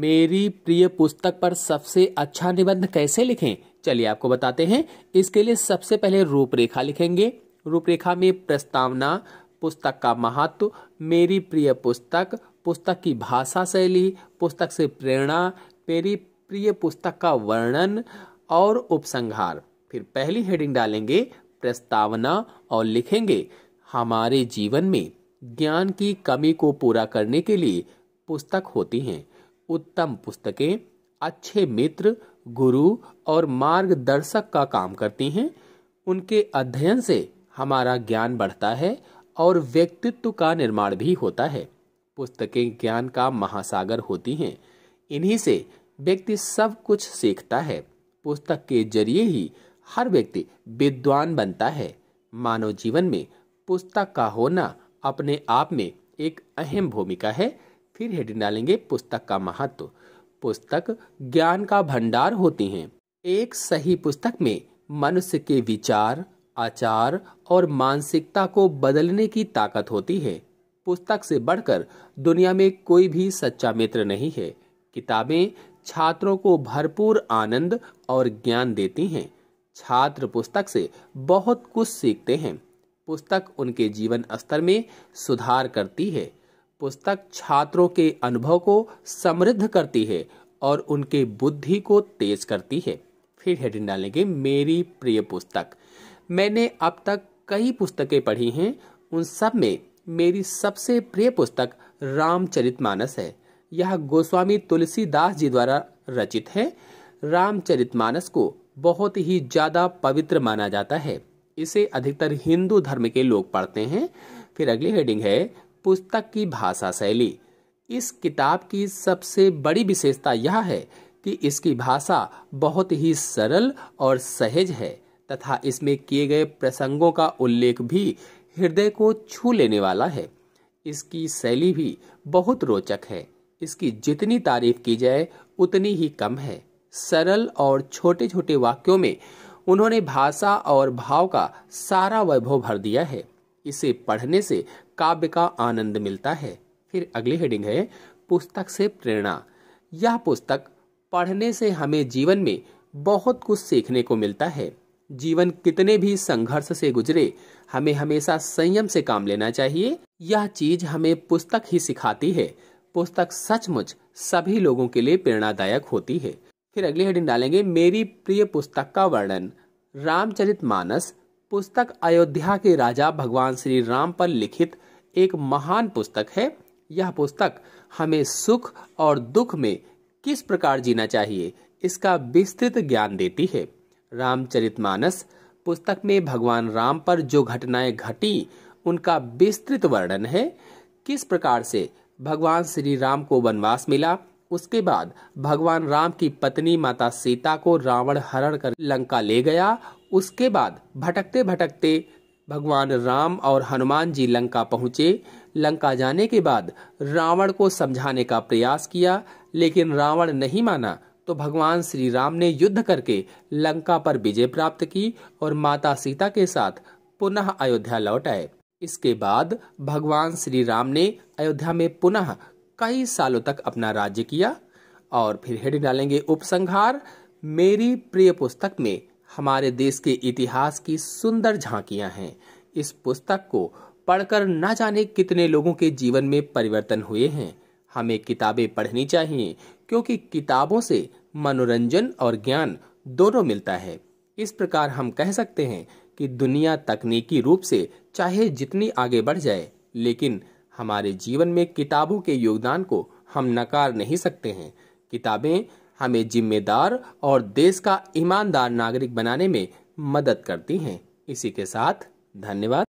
मेरी प्रिय पुस्तक पर सबसे अच्छा निबंध कैसे लिखें चलिए आपको बताते हैं इसके लिए सबसे पहले रूपरेखा लिखेंगे रूपरेखा में प्रस्तावना पुस्तक का महत्व मेरी प्रिय पुस्तक पुस्तक की भाषा शैली पुस्तक से प्रेरणा मेरी प्रिय पुस्तक का वर्णन और उपसंहार फिर पहली हेडिंग डालेंगे प्रस्तावना और लिखेंगे हमारे जीवन में ज्ञान की कमी को पूरा करने के लिए पुस्तक होती हैं उत्तम पुस्तकें अच्छे मित्र गुरु और मार्गदर्शक का काम करती हैं उनके अध्ययन से हमारा ज्ञान बढ़ता है और व्यक्तित्व का निर्माण भी होता है पुस्तकें ज्ञान का महासागर होती हैं इन्हीं से व्यक्ति सब कुछ सीखता है पुस्तक के जरिए ही हर व्यक्ति विद्वान बनता है मानव जीवन में पुस्तक का होना अपने आप में एक अहम भूमिका है फिर हेडिंग डालेंगे पुस्तक का महत्व पुस्तक ज्ञान का भंडार होती हैं एक सही पुस्तक में मनुष्य के विचार आचार और मानसिकता को बदलने की ताकत होती है पुस्तक से बढ़कर दुनिया में कोई भी सच्चा मित्र नहीं है किताबें छात्रों को भरपूर आनंद और ज्ञान देती हैं छात्र पुस्तक से बहुत कुछ सीखते हैं पुस्तक उनके जीवन स्तर में सुधार करती है पुस्तक छात्रों के अनुभव को समृद्ध करती है और उनके बुद्धि को तेज करती है फिर हेडिंग डालेंगे मेरी प्रिय पुस्तक मैंने अब तक कई पुस्तकें पढ़ी हैं उन सब में मेरी सबसे प्रिय पुस्तक रामचरितमानस है यह गोस्वामी तुलसीदास जी द्वारा रचित है रामचरितमानस को बहुत ही ज़्यादा पवित्र माना जाता है इसे अधिकतर हिंदू धर्म के लोग पढ़ते हैं फिर अगली हेडिंग है पुस्तक की भाषा शैली इस किताब की सबसे बड़ी विशेषता यह है कि इसकी भाषा बहुत ही सरल और सहज है तथा इसमें किए गए प्रसंगों का उल्लेख भी हृदय को छू लेने वाला है इसकी शैली भी बहुत रोचक है इसकी जितनी तारीफ की जाए उतनी ही कम है सरल और छोटे छोटे वाक्यों में उन्होंने भाषा और भाव का सारा वैभव भर दिया है इसे पढ़ने से काव्य का आनंद मिलता है फिर अगली हेडिंग है पुस्तक से प्रेरणा यह पुस्तक पढ़ने से हमें जीवन में बहुत कुछ सीखने को मिलता है जीवन कितने भी संघर्ष से गुजरे हमें हमेशा संयम से काम लेना चाहिए यह चीज हमें पुस्तक ही सिखाती है पुस्तक सचमुच सभी लोगों के लिए प्रेरणादायक होती है फिर अगली हेडिंग डालेंगे मेरी प्रिय पुस्तक का वर्णन रामचरित मानस पुस्तक अयोध्या के राजा भगवान श्री राम पर लिखित एक महान पुस्तक है यह पुस्तक हमें सुख और दुख में किस प्रकार जीना चाहिए इसका विस्तृत ज्ञान देती है रामचरितमानस पुस्तक में भगवान राम पर जो घटनाएं घटी उनका विस्तृत वर्णन है किस प्रकार से भगवान श्री राम को वनवास मिला उसके बाद भगवान राम की पत्नी माता सीता को रावण हरण कर लंका ले गया उसके बाद भटकते भटकते भगवान राम और हनुमान जी लंका पहुंचे लंका जाने के बाद रावण को समझाने का प्रयास किया लेकिन रावण नहीं माना तो भगवान श्री राम ने युद्ध करके लंका पर विजय प्राप्त की और माता सीता के साथ पुनः अयोध्या लौट आए इसके बाद भगवान श्री राम ने अयोध्या में पुनः कई सालों तक अपना राज्य किया और फिर हेड डालेंगे उपसंहार मेरी प्रिय पुस्तक में हमारे देश के इतिहास की सुंदर झांकियां हैं इस पुस्तक को पढ़कर न जाने कितने लोगों के जीवन में परिवर्तन हुए हैं हमें किताबें पढ़नी चाहिए क्योंकि किताबों से मनोरंजन और ज्ञान दोनों मिलता है इस प्रकार हम कह सकते हैं कि दुनिया तकनीकी रूप से चाहे जितनी आगे बढ़ जाए लेकिन हमारे जीवन में किताबों के योगदान को हम नकार नहीं सकते हैं किताबें हमें जिम्मेदार और देश का ईमानदार नागरिक बनाने में मदद करती हैं इसी के साथ धन्यवाद